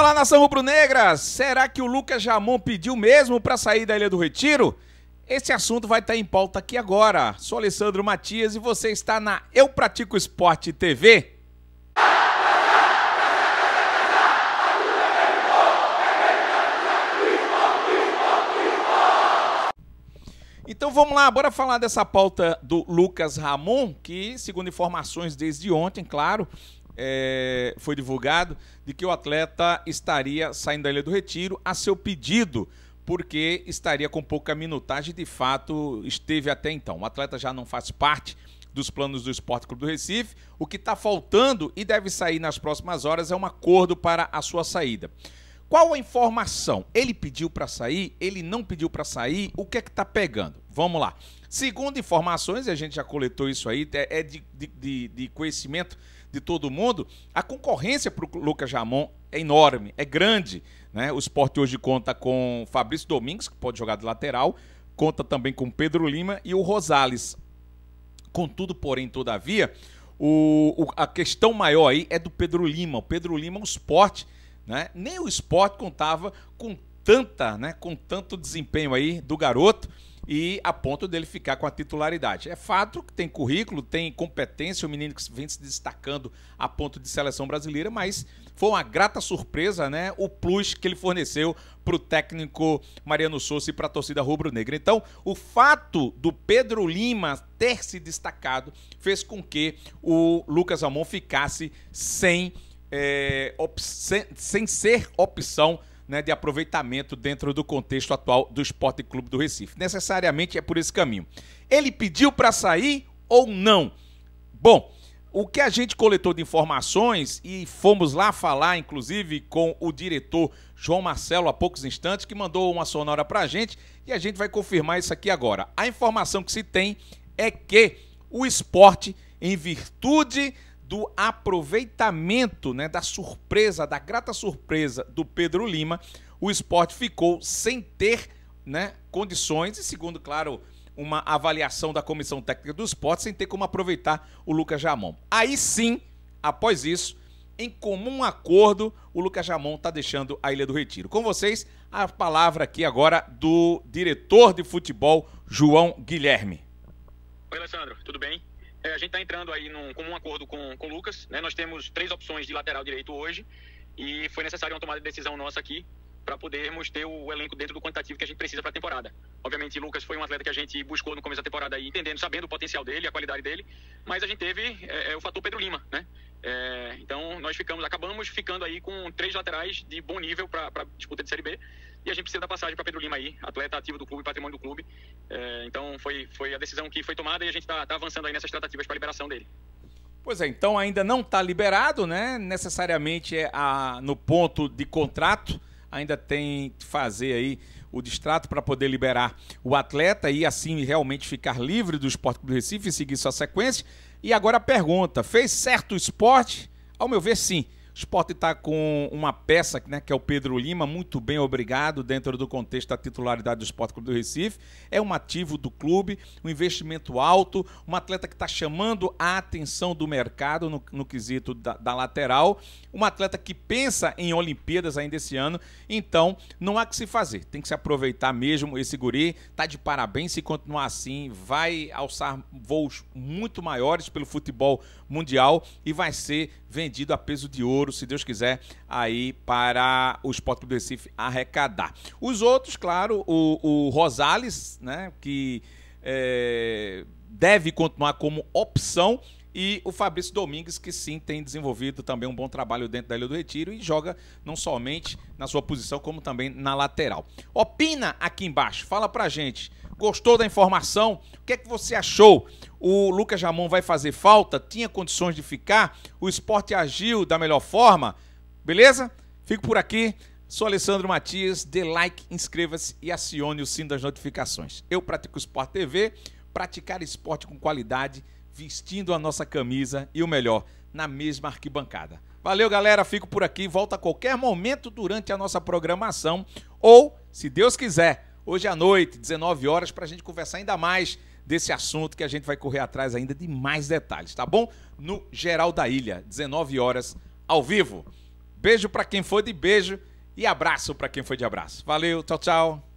Fala nação rubro-negra, será que o Lucas Jamon pediu mesmo para sair da Ilha do Retiro? Esse assunto vai estar tá em pauta aqui agora. Sou Alessandro Matias e você está na Eu Pratico Esporte TV. Então vamos lá, bora falar dessa pauta do Lucas Ramon, que, segundo informações desde ontem, claro, é, foi divulgado de que o atleta estaria saindo da Ilha do Retiro a seu pedido, porque estaria com pouca minutagem, de fato esteve até então. O atleta já não faz parte dos planos do Esporte Clube do Recife. O que está faltando e deve sair nas próximas horas é um acordo para a sua saída. Qual a informação? Ele pediu para sair? Ele não pediu para sair? O que é que está pegando? Vamos lá. Segundo informações, e a gente já coletou isso aí, é, é de, de, de conhecimento de todo mundo, a concorrência para o Lucas Jamon é enorme, é grande. Né? O esporte hoje conta com Fabrício Domingos, que pode jogar de lateral, conta também com Pedro Lima e o Rosales. Contudo, porém, todavia, o, o, a questão maior aí é do Pedro Lima. O Pedro Lima, o esporte né? Nem o esporte contava com tanta, né, com tanto desempenho aí do garoto e a ponto dele ficar com a titularidade. É fato que tem currículo, tem competência, o menino que vem se destacando a ponto de seleção brasileira, mas foi uma grata surpresa, né, o plus que ele forneceu para o técnico Mariano Souza e para a torcida rubro-negra. Então, o fato do Pedro Lima ter se destacado fez com que o Lucas Amon ficasse sem é, sem, sem ser opção né, de aproveitamento dentro do contexto atual do Esporte Clube do Recife. Necessariamente é por esse caminho. Ele pediu para sair ou não? Bom, o que a gente coletou de informações e fomos lá falar, inclusive, com o diretor João Marcelo há poucos instantes, que mandou uma sonora para a gente e a gente vai confirmar isso aqui agora. A informação que se tem é que o esporte, em virtude do aproveitamento, né, da surpresa, da grata surpresa do Pedro Lima, o esporte ficou sem ter né, condições, e segundo, claro, uma avaliação da comissão técnica do esporte, sem ter como aproveitar o Lucas Jamon. Aí sim, após isso, em comum acordo, o Lucas Jamon está deixando a Ilha do Retiro. Com vocês, a palavra aqui agora do diretor de futebol, João Guilherme. Oi, Alessandro, tudo bem? É, a gente está entrando aí num comum acordo com, com o Lucas. Né? Nós temos três opções de lateral direito hoje e foi necessária uma tomada de decisão nossa aqui para podermos ter o elenco dentro do quantitativo que a gente precisa para a temporada. Obviamente, Lucas foi um atleta que a gente buscou no começo da temporada, aí, entendendo, sabendo o potencial dele, a qualidade dele, mas a gente teve é, é o fator Pedro Lima, né? É, então, nós ficamos, acabamos ficando aí com três laterais de bom nível para disputa de Série B. E a gente precisa da passagem para Pedro Lima aí, atleta ativo do clube, patrimônio do clube. É, então foi, foi a decisão que foi tomada e a gente está tá avançando aí nessas tratativas para a liberação dele. Pois é, então ainda não está liberado, né? Necessariamente é a, no ponto de contrato, ainda tem que fazer aí o distrato para poder liberar o atleta e assim realmente ficar livre do Esporte do Recife e seguir sua sequência. E agora a pergunta: fez certo o esporte? Ao meu ver, sim. Esporte está com uma peça né, que é o Pedro Lima, muito bem obrigado, dentro do contexto da titularidade do Esporte Clube do Recife. É um ativo do clube, um investimento alto, um atleta que está chamando a atenção do mercado no, no quesito da, da, lateral, um atleta que pensa em Olimpíadas ainda esse ano, então não há que se fazer, tem que se aproveitar mesmo esse guri, tá de parabéns se continuar assim, vai alçar voos muito maiores pelo futebol mundial e vai ser vendido a peso de ouro, se Deus quiser, aí para o Esporte Clube Recife arrecadar. Os outros, claro, o, o Rosales, né, que é, deve continuar como opção e o Fabrício Domingues, que sim tem desenvolvido também um bom trabalho dentro da Ilha do Retiro e joga não somente na sua posição, como também na lateral. Opina aqui embaixo, fala pra gente. Gostou da informação? O que é que você achou? O Lucas Jamon vai fazer falta? Tinha condições de ficar? O esporte agiu da melhor forma? Beleza? Fico por aqui. Sou Alessandro Matias. Dê like, inscreva-se e acione o sino das notificações. Eu pratico Sport TV. Praticar esporte com qualidade vestindo a nossa camisa e o melhor, na mesma arquibancada. Valeu, galera. Fico por aqui. Volta a qualquer momento durante a nossa programação. Ou, se Deus quiser, hoje à noite, 19 horas, para a gente conversar ainda mais desse assunto que a gente vai correr atrás ainda de mais detalhes, tá bom? No Geral da Ilha, 19 horas, ao vivo. Beijo para quem foi de beijo e abraço para quem foi de abraço. Valeu, tchau, tchau.